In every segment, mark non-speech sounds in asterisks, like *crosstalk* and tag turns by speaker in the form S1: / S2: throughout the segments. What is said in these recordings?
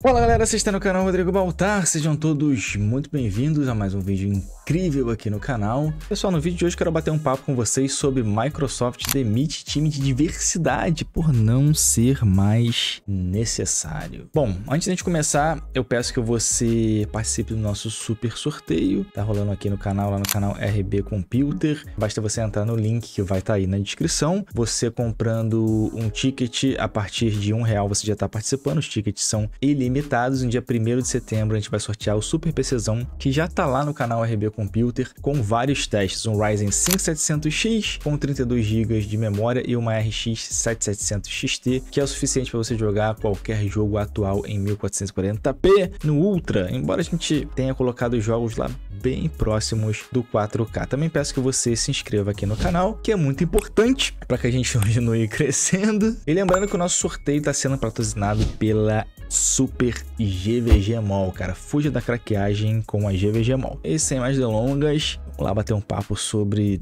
S1: Fala galera, vocês estão no canal Rodrigo Baltar, sejam todos muito bem-vindos a mais um vídeo incrível aqui no canal. Pessoal, no vídeo de hoje quero bater um papo com vocês sobre Microsoft demite time de diversidade por não ser mais necessário. Bom, antes de gente começar, eu peço que você participe do nosso super sorteio, tá rolando aqui no canal, lá no canal RB Computer. Basta você entrar no link que vai estar tá aí na descrição. Você comprando um ticket a partir de um real você já está participando, os tickets são ilimitados limitados. No dia 1 de setembro a gente vai sortear o Super PCzão, que já tá lá no canal RB Computer, com vários testes. Um Ryzen 5700X com 32 GB de memória e uma RX 7700 XT, que é o suficiente para você jogar qualquer jogo atual em 1440p no Ultra, embora a gente tenha colocado os jogos lá bem próximos do 4K. Também peço que você se inscreva aqui no canal, que é muito importante para que a gente continue *laughs* crescendo. E lembrando que o nosso sorteio está sendo patrocinado pela Super GVG Mall, cara. Fuja da craqueagem com a GVG Mall. E sem mais delongas, vamos lá bater um papo sobre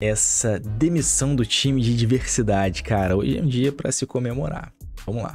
S1: essa demissão do time de diversidade, cara. Hoje é um dia para se comemorar. Vamos lá.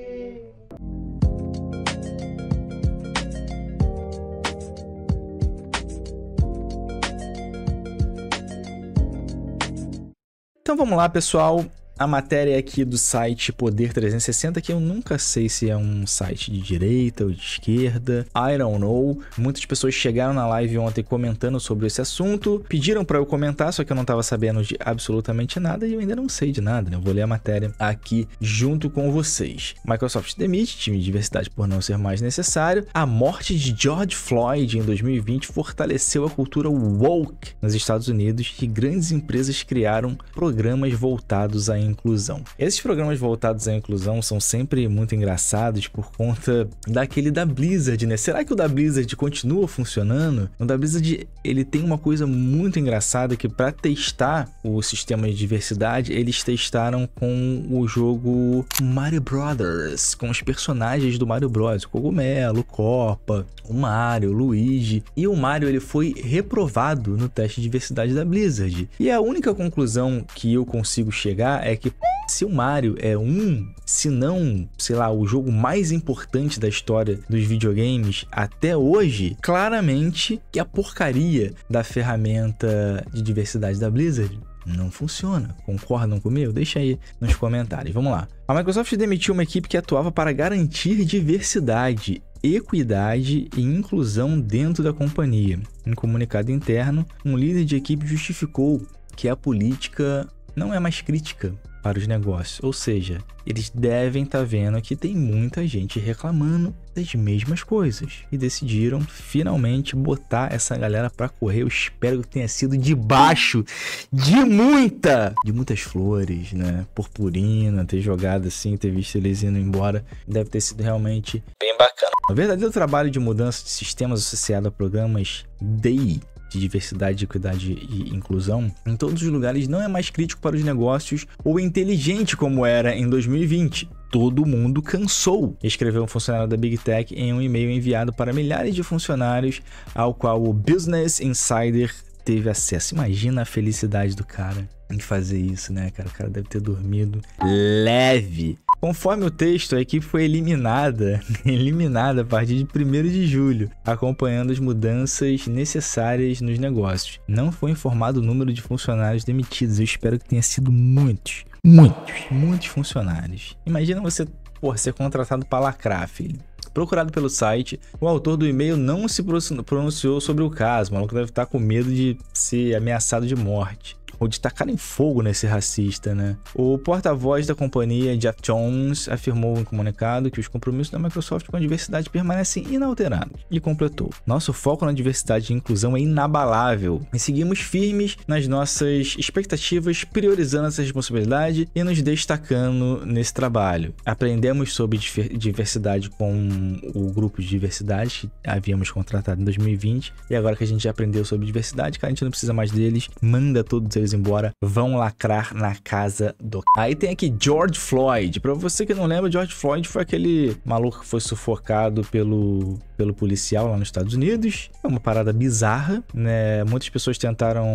S1: Então vamos lá, pessoal. A matéria aqui do site Poder 360, que eu nunca sei se é um site de direita ou de esquerda, I don't know. Muitas pessoas chegaram na live ontem comentando sobre esse assunto, pediram para eu comentar, só que eu não estava sabendo de absolutamente nada e eu ainda não sei de nada, né? Eu vou ler a matéria aqui junto com vocês. Microsoft demite time de diversidade por não ser mais necessário. A morte de George Floyd em 2020 fortaleceu a cultura woke nos Estados Unidos e grandes empresas criaram programas voltados a inclusão. Esses programas voltados à inclusão são sempre muito engraçados por conta daquele da Blizzard, né? Será que o da Blizzard continua funcionando? O da Blizzard, ele tem uma coisa muito engraçada que para testar o sistema de diversidade, eles testaram com o jogo Mario Brothers, com os personagens do Mario Bros, o Cogumelo, Copa, o Mario, o Luigi, e o Mario ele foi reprovado no teste de diversidade da Blizzard. E a única conclusão que eu consigo chegar é que se o Mario é um, se não, sei lá, o jogo mais importante da história dos videogames até hoje, claramente que a porcaria da ferramenta de diversidade da Blizzard não funciona. Concordam comigo? Deixa aí nos comentários. Vamos lá. A Microsoft demitiu uma equipe que atuava para garantir diversidade equidade e inclusão dentro da companhia. Em comunicado interno, um líder de equipe justificou que a política não é mais crítica para os negócios. Ou seja, eles devem estar tá vendo que tem muita gente reclamando das mesmas coisas e decidiram finalmente botar essa galera para correr. Eu espero que tenha sido debaixo de muita, de muitas flores, né? Purpurina, ter jogado assim, ter visto eles indo embora, deve ter sido realmente bem bacana. O verdadeiro trabalho de mudança de sistemas associado a programas DI de diversidade, equidade e inclusão, em todos os lugares não é mais crítico para os negócios ou inteligente como era em 2020 todo mundo cansou, escreveu um funcionário da Big Tech em um e-mail enviado para milhares de funcionários, ao qual o Business Insider teve acesso. Imagina a felicidade do cara em fazer isso, né, cara? O cara deve ter dormido leve. Conforme o texto, a equipe foi eliminada, *laughs* eliminada a partir de 1 de julho, acompanhando as mudanças necessárias nos negócios. Não foi informado o número de funcionários demitidos, eu espero que tenha sido muitos. Muitos, muitos funcionários. Imagina você por ser contratado para lacrar, filho. Procurado pelo site, o autor do e-mail não se pronunciou sobre o caso. O maluco deve estar tá com medo de ser ameaçado de morte ou de tacarem fogo nesse racista, né? O porta-voz da companhia, Jeff Jones, afirmou em comunicado que os compromissos da Microsoft com a diversidade permanecem inalterados e completou: Nosso foco na diversidade e inclusão é inabalável e seguimos firmes nas nossas expectativas, priorizando essa responsabilidade e nos destacando nesse trabalho. Aprendemos sobre diversidade com o grupo de diversidade que havíamos contratado em 2020 e agora que a gente já aprendeu sobre diversidade, cara, a gente não precisa mais deles, manda todos eles eles embora, vão lacrar na casa do... Aí tem aqui George Floyd. Pra você que não lembra, George Floyd foi aquele maluco que foi sufocado pelo pelo policial lá nos Estados Unidos. É uma parada bizarra, né? Muitas pessoas tentaram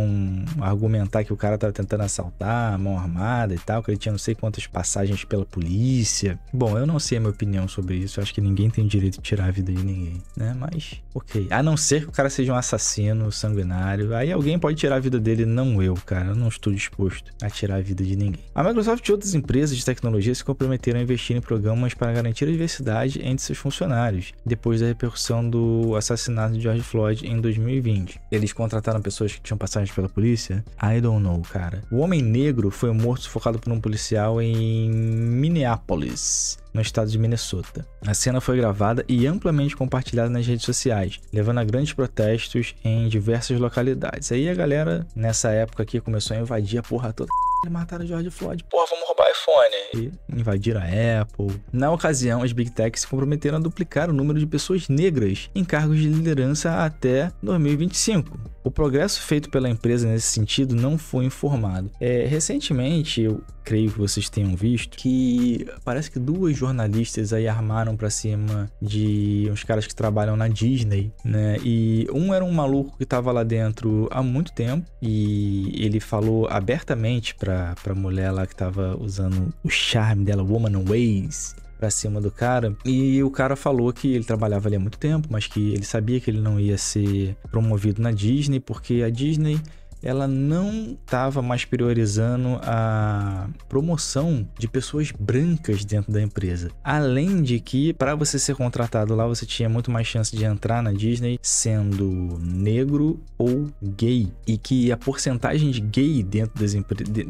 S1: argumentar que o cara tava tentando assaltar, mão armada e tal, que ele tinha não sei quantas passagens pela polícia. Bom, eu não sei a minha opinião sobre isso. Eu acho que ninguém tem direito de tirar a vida de ninguém, né? Mas, ok. A não ser que o cara seja um assassino sanguinário. Aí alguém pode tirar a vida dele, não eu, cara. Eu não estou disposto a tirar a vida de ninguém. A Microsoft e outras empresas de tecnologia se comprometeram a investir em programas para garantir a diversidade entre seus funcionários, depois da repercussão repercussão do assassinato de George Floyd em 2020. Eles contrataram pessoas que tinham passagem pela polícia? I don't know, cara. O homem negro foi morto sufocado por um policial em Minneapolis no estado de Minnesota. A cena foi gravada e amplamente compartilhada nas redes sociais, levando a grandes protestos em diversas localidades. Aí a galera, nessa época aqui, começou a invadir a porra toda. Mataram George Floyd. Porra, vamos roubar iPhone. E invadiram a Apple. Na ocasião, as Big Tech se comprometeram a duplicar o número de pessoas negras em cargos de liderança até 2025. O progresso feito pela empresa nesse sentido não foi informado. É, recentemente, eu creio que vocês tenham visto, que parece que duas jornalistas aí armaram para cima de uns caras que trabalham na Disney, né? E um era um maluco que tava lá dentro há muito tempo e ele falou abertamente para pra, mulher lá que tava usando o charme dela, Woman Ways, pra cima do cara. E o cara falou que ele trabalhava ali há muito tempo, mas que ele sabia que ele não ia ser promovido na Disney, porque a Disney ela não estava mais priorizando a promoção de pessoas brancas dentro da empresa. Além de que, para você ser contratado lá, você tinha muito mais chance de entrar na Disney sendo negro ou gay. E que a porcentagem de gay dentro, das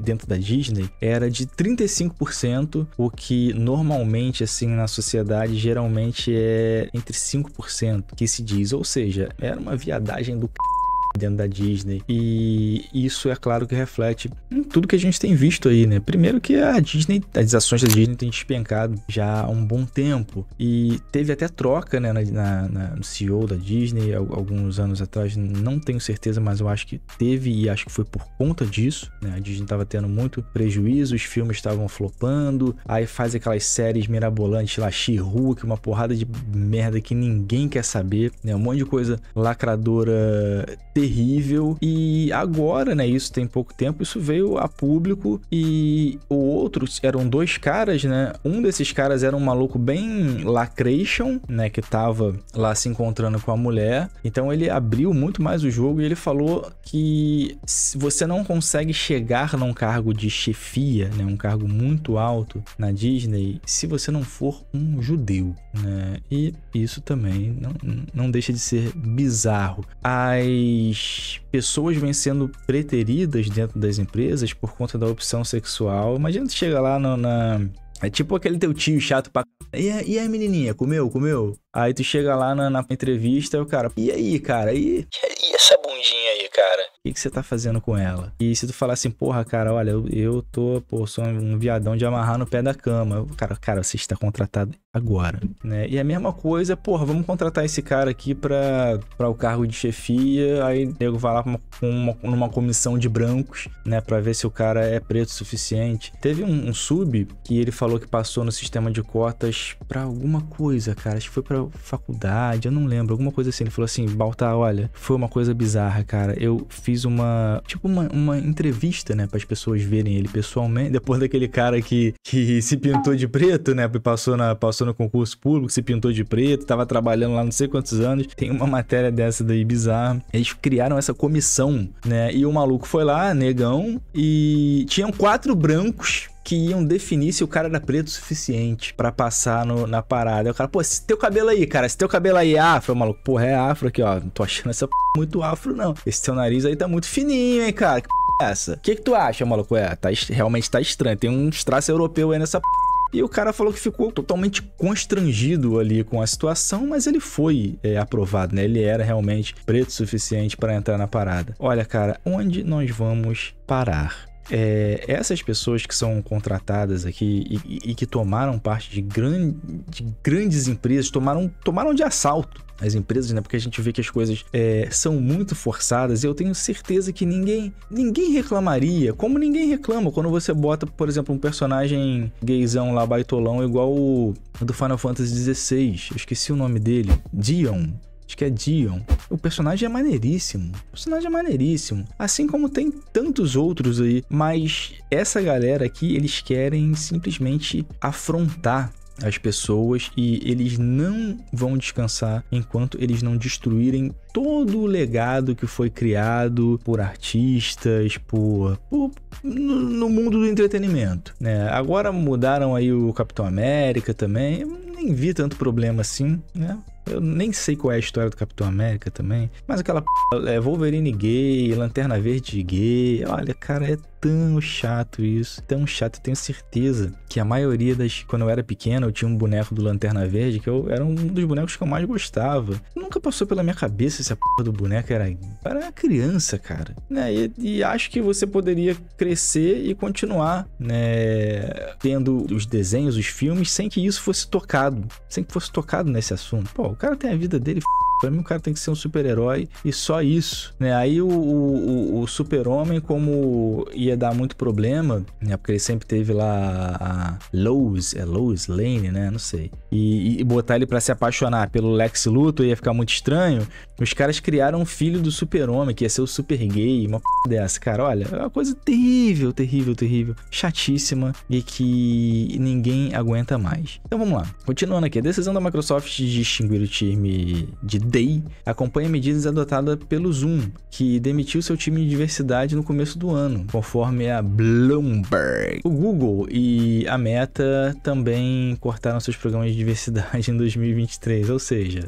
S1: dentro da Disney era de 35%, o que normalmente, assim, na sociedade, geralmente é entre 5% que se diz. Ou seja, era uma viadagem do c dentro da Disney. E isso é claro que reflete em tudo que a gente tem visto aí, né? Primeiro que a Disney, as ações da Disney têm despencado já há um bom tempo. E teve até troca, né, na, na, no CEO da Disney alguns anos atrás, não tenho certeza, mas eu acho que teve e acho que foi por conta disso, né? A Disney estava tendo muito prejuízo, os filmes estavam flopando, aí faz aquelas séries mirabolantes lá, She-Hulk, uma porrada de merda que ninguém quer saber, né? Um monte de coisa lacradora terrível. E agora, né, isso tem pouco tempo, isso veio a público e o outro eram dois caras, né? Um desses caras era um maluco bem lacration, né, que tava lá se encontrando com a mulher. Então ele abriu muito mais o jogo e ele falou que você não consegue chegar num cargo de chefia, né, um cargo muito alto na Disney, se você não for um judeu, né? E isso também não, não deixa de ser bizarro. aí mas pessoas vêm sendo preteridas dentro das empresas por conta da opção sexual. Imagina tu chega lá no, na. É tipo aquele teu tio chato pra. E, e aí, menininha, comeu? Comeu? Aí tu chega lá na, na entrevista e o cara. E aí, cara? E, e essa bundinha aí, cara? O que, que você tá fazendo com ela? E se tu falar assim, porra, cara, olha, eu, eu tô, pô, sou um viadão de amarrar no pé da cama. cara, cara, você está contratado agora, né? E a mesma coisa, porra, vamos contratar esse cara aqui pra, o cargo de chefia, aí o nego vai lá com uma, numa comissão de brancos, né, pra ver se o cara é preto o suficiente. Teve um, um sub que ele falou que passou no sistema de cotas pra alguma coisa, cara, acho que foi pra faculdade, eu não lembro, alguma coisa assim. Ele falou assim, Baltar, olha, foi uma coisa bizarra, cara, eu fiz uma, tipo uma, uma entrevista, né, as pessoas verem ele pessoalmente, depois daquele cara que, que se pintou de preto, né, passou na, passou passou no concurso público, se pintou de preto, estava trabalhando lá não sei quantos anos. Tem uma matéria dessa daí bizarra. Eles criaram essa comissão, né? E o maluco foi lá, negão, e tinham quatro brancos que iam definir se o cara era preto o suficiente para passar no, na parada. E o cara, pô, esse teu cabelo aí, cara, esse teu cabelo aí é afro, o maluco, porra, é afro aqui, ó. Não tô achando essa p... muito afro, não. Esse teu nariz aí tá muito fininho, hein, cara. Que p... é essa? O que, que tu acha, maluco? É, tá, realmente tá estranho. Tem uns traços europeus aí nessa p... E o cara falou que ficou totalmente constrangido ali com a situação, mas ele foi é, aprovado, né? Ele era realmente preto o suficiente para entrar na parada. Olha, cara, onde nós vamos parar? É, essas pessoas que são contratadas aqui e, e, e que tomaram parte de, de grandes empresas, tomaram, tomaram de assalto as empresas, né? Porque a gente vê que as coisas é, são muito forçadas e eu tenho certeza que ninguém ninguém reclamaria, como ninguém reclama quando você bota, por exemplo, um personagem gayzão lá, baitolão, igual o do Final Fantasy XVI, eu esqueci o nome dele, Dion acho que é Dion. O personagem é maneiríssimo. O personagem é maneiríssimo. Assim como tem tantos outros aí. Mas essa galera aqui, eles querem simplesmente afrontar as pessoas e eles não vão descansar enquanto eles não destruírem todo o legado que foi criado por artistas, por, por no, no, mundo do entretenimento, né? Agora mudaram aí o Capitão América também, eu nem vi tanto problema assim, né? Eu nem sei qual é a história do Capitão América também. Mas aquela p... é Wolverine gay, Lanterna Verde gay. Olha, cara, é tão chato isso, tão chato. Eu tenho certeza que a maioria das. Quando eu era pequeno, eu tinha um boneco do Lanterna Verde, que eu era um dos bonecos que eu mais gostava. Nunca passou pela minha cabeça se a porra do boneco era. Era criança, cara. Né? E, e acho que você poderia crescer e continuar, né? Tendo os desenhos, os filmes, sem que isso fosse tocado. Sem que fosse tocado nesse assunto. Pô, o cara tem a vida dele, Pra mim, o cara tem que ser um super-herói e só isso, né? Aí o, o, o super-homem, como ia dar muito problema, né? Porque ele sempre teve lá a Lois, é Lois Lane, né? Não sei. E, e botar ele para se apaixonar pelo Lex Luthor ia ficar muito estranho. Os caras criaram um filho do super-homem, que ia ser o super gay, uma p... dessa. Cara, olha, é uma coisa terrível, terrível, terrível. Chatíssima e que ninguém aguenta mais. Então vamos lá. Continuando aqui, a decisão da Microsoft de extinguir o time de Day acompanha medidas adotadas pelo Zoom, que demitiu seu time de diversidade no começo do ano, conforme conforme é a Bloomberg. O Google e a Meta também cortaram seus programas de diversidade *laughs* em 2023, ou seja,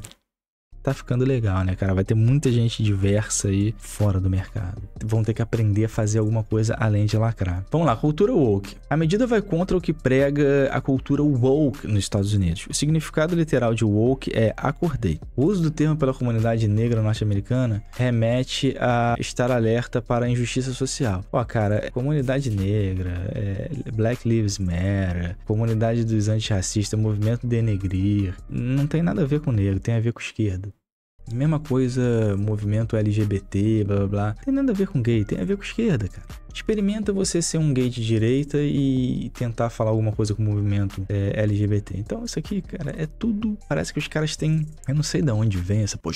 S1: tá ficando legal, né, cara? Vai ter muita gente diversa aí fora do mercado. Vão ter que aprender a fazer alguma coisa além de lacrar. Vamos lá, cultura woke. A medida vai contra o que prega a cultura woke nos Estados Unidos. O significado literal de woke é acordei. O uso do termo pela comunidade negra norte-americana remete a estar alerta para a injustiça social. Ó, cara, é comunidade negra, é Black Lives Matter, comunidade dos antirracistas, movimento denegrir, não tem nada a ver com negro, tem a ver com esquerda. Mesma coisa, movimento LGBT, blá blá blá. Tem nada a ver com gay, tem a ver com esquerda, cara. Experimenta você ser um gay de direita e tentar falar alguma coisa com o movimento é, LGBT. Então, isso aqui, cara, é tudo. Parece que os caras têm. Eu não sei de onde vem essa. Pô,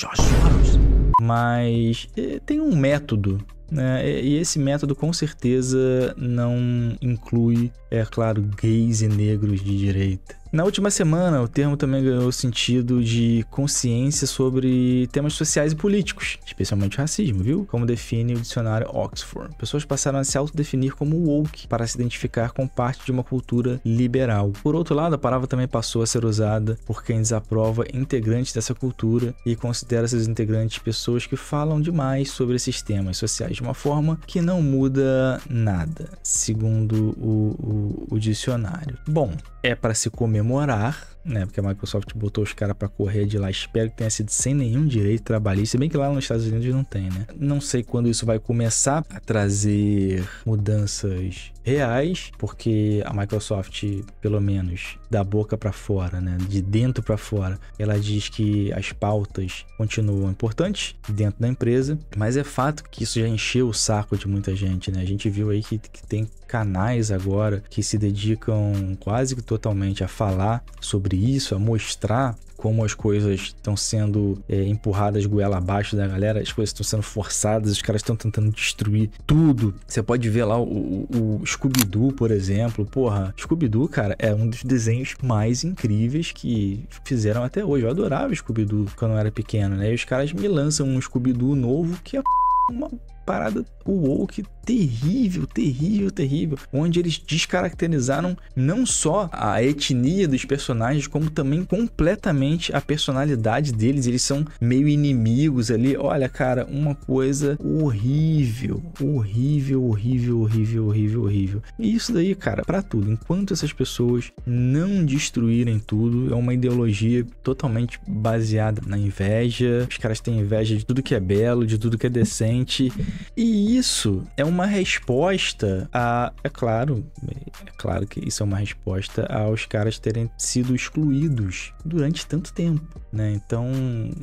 S1: Mas é, tem um método é, e esse método com certeza não inclui, é claro, gays e negros de direita. Na última semana, o termo também ganhou sentido de consciência sobre temas sociais e políticos, especialmente racismo, viu? Como define o dicionário Oxford. Pessoas passaram a se autodefinir como woke para se identificar com parte de uma cultura liberal. Por outro lado, a palavra também passou a ser usada por quem desaprova integrantes dessa cultura e considera seus integrantes pessoas que falam demais sobre esses temas sociais de uma forma que não muda nada, segundo o, o, o dicionário. Bom, é para se comer comemorar, né? Porque a Microsoft botou os caras para correr de lá. Espero que tenha sido sem nenhum direito trabalhista, se bem que lá nos Estados Unidos não tem, né? Não sei quando isso vai começar a trazer mudanças reais, porque a Microsoft, pelo menos da boca para fora, né, de dentro para fora, ela diz que as pautas continuam importantes dentro da empresa, mas é fato que isso já encheu o saco de muita gente, né? A gente viu aí que, que tem canais agora que se dedicam quase que totalmente a falar sobre isso, a mostrar como as coisas estão sendo é, empurradas goela abaixo da galera, as coisas estão sendo forçadas, os caras estão tentando destruir tudo. Você pode ver lá o, o, o Scooby-Doo, por exemplo. Porra, Scooby-Doo, cara, é um dos desenhos mais incríveis que fizeram até hoje. Eu adorava Scooby-Doo quando eu era pequeno, né? E os caras me lançam um Scooby-Doo novo que é uma parada woke terrível, terrível, terrível, onde eles descaracterizaram não só a etnia dos personagens, como também completamente a personalidade deles. Eles são meio inimigos ali. Olha, cara, uma coisa horrível, horrível, horrível, horrível, horrível, horrível. E isso daí, cara, para tudo. Enquanto essas pessoas não destruírem tudo, é uma ideologia totalmente baseada na inveja. Os caras têm inveja de tudo que é belo, de tudo que é decente e isso é uma resposta a. É claro, é claro que isso é uma resposta aos caras terem sido excluídos durante tanto tempo, né? Então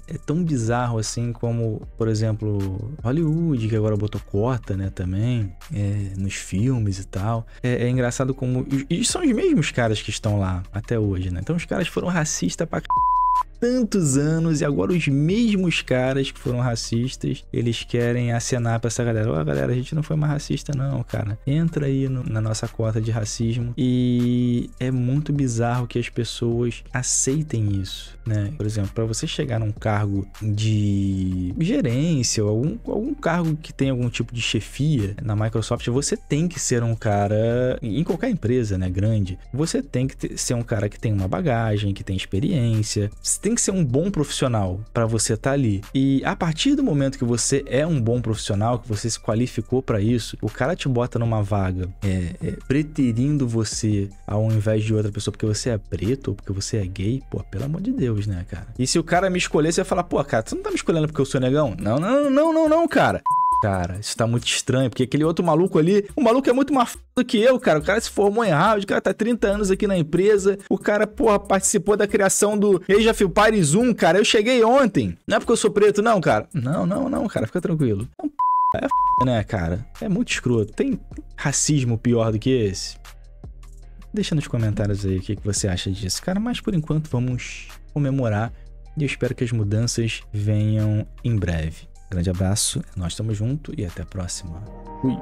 S1: é tão bizarro assim como, por exemplo, Hollywood, que agora botou cota, né? Também é, nos filmes e tal. É, é engraçado como. E são os mesmos caras que estão lá até hoje, né? Então os caras foram racistas pra c tantos anos e agora os mesmos caras que foram racistas, eles querem acenar para essa galera. Ó, oh, galera, a gente não foi mais racista não, cara. Entra aí no, na nossa cota de racismo e é muito bizarro que as pessoas aceitem isso, né? Por exemplo, para você chegar num cargo de gerência ou algum, algum cargo que tem algum tipo de chefia na Microsoft, você tem que ser um cara em qualquer empresa, né, grande. Você tem que ter, ser um cara que tem uma bagagem, que tem experiência. Você tem tem que ser um bom profissional para você estar tá ali. E a partir do momento que você é um bom profissional, que você se qualificou para isso, o cara te bota numa vaga é, é, preterindo você ao invés de outra pessoa porque você é preto ou porque você é gay, pô, pelo amor de Deus, né, cara? E se o cara me escolher, você vai falar, pô, cara, você não tá me escolhendo porque eu sou negão? Não, não, não, não, não, cara cara, isso tá muito estranho, porque aquele outro maluco ali, o maluco é muito mais do que eu, cara. O cara se formou em Harvard, o cara tá 30 anos aqui na empresa, o cara, porra, participou da criação do Age of Empires 1, cara. Eu cheguei ontem. Não é porque eu sou preto, não, cara. Não, não, não, cara, fica tranquilo. É um p... É f... né, cara? É muito escroto. Tem racismo pior do que esse? Deixa nos comentários aí o que, que você acha disso, cara. Mas por enquanto vamos comemorar e eu espero que as mudanças venham em breve. Grande abraço, nós estamos junto e até a próxima. Fui.